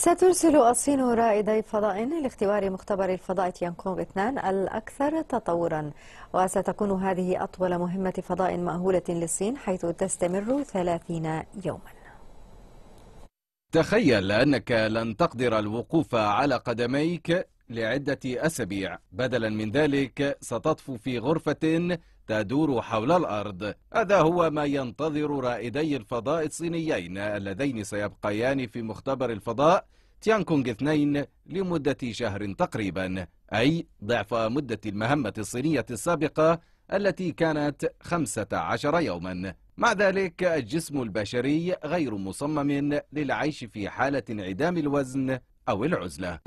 سترسل الصين رائدي فضاء لاختبار مختبر الفضاء تيانكونغ 2 الأكثر تطورا وستكون هذه أطول مهمة فضاء مأهولة للصين حيث تستمر 30 يوما تخيل أنك لن تقدر الوقوف على قدميك لعدة أسابيع بدلا من ذلك ستطفو في غرفة تدور حول الأرض هذا هو ما ينتظر رائدي الفضاء الصينيين اللذين سيبقيان في مختبر الفضاء تيانكونغ اثنين لمدة شهر تقريبا أي ضعف مدة المهمة الصينية السابقة التي كانت 15 يوما مع ذلك الجسم البشري غير مصمم للعيش في حالة انعدام الوزن أو العزلة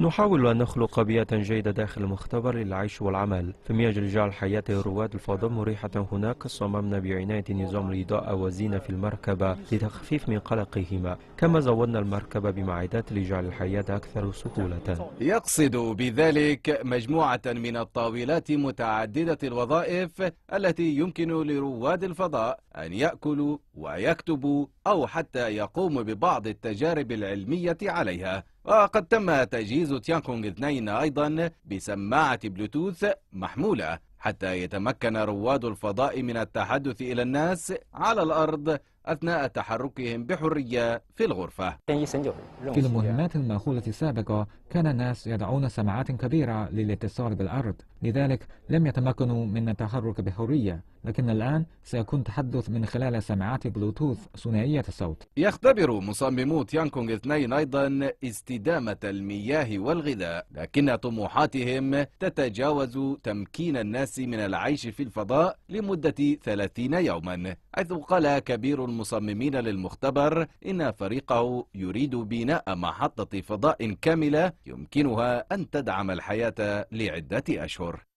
نحاول أن نخلق بيئة جيدة داخل المختبر للعيش والعمل فمن أجل جعل حياة رواد الفضاء مريحة هناك صممنا بعناية نظام الإضاءة وزينة في المركبة لتخفيف من قلقهما كما زودنا المركبة بمعدات لجعل الحياة أكثر سهولة يقصد بذلك مجموعة من الطاولات متعددة الوظائف التي يمكن لرواد الفضاء أن يأكلوا ويكتبوا أو حتى يقوموا ببعض التجارب العلمية عليها وقد تم تجهيز تيانكونغ 2 أيضا بسماعة بلوتوث محمولة حتى يتمكن رواد الفضاء من التحدث إلى الناس على الأرض أثناء تحركهم بحرية في الغرفة في المهمات المأخوذة السابقة كان الناس يدعون سماعات كبيرة للاتصال بالأرض لذلك لم يتمكنوا من التحرك بحرية لكن الآن سيكون تحدث من خلال سماعات بلوتوث ثنائية الصوت يختبر مصممو تيانكونغ اثنين أيضا استدامة المياه والغذاء لكن طموحاتهم تتجاوز تمكين الناس من العيش في الفضاء لمدة 30 يوما حيث قال كبير المصممين للمختبر إن فريقه يريد بناء محطة فضاء كاملة يمكنها أن تدعم الحياة لعدة أشهر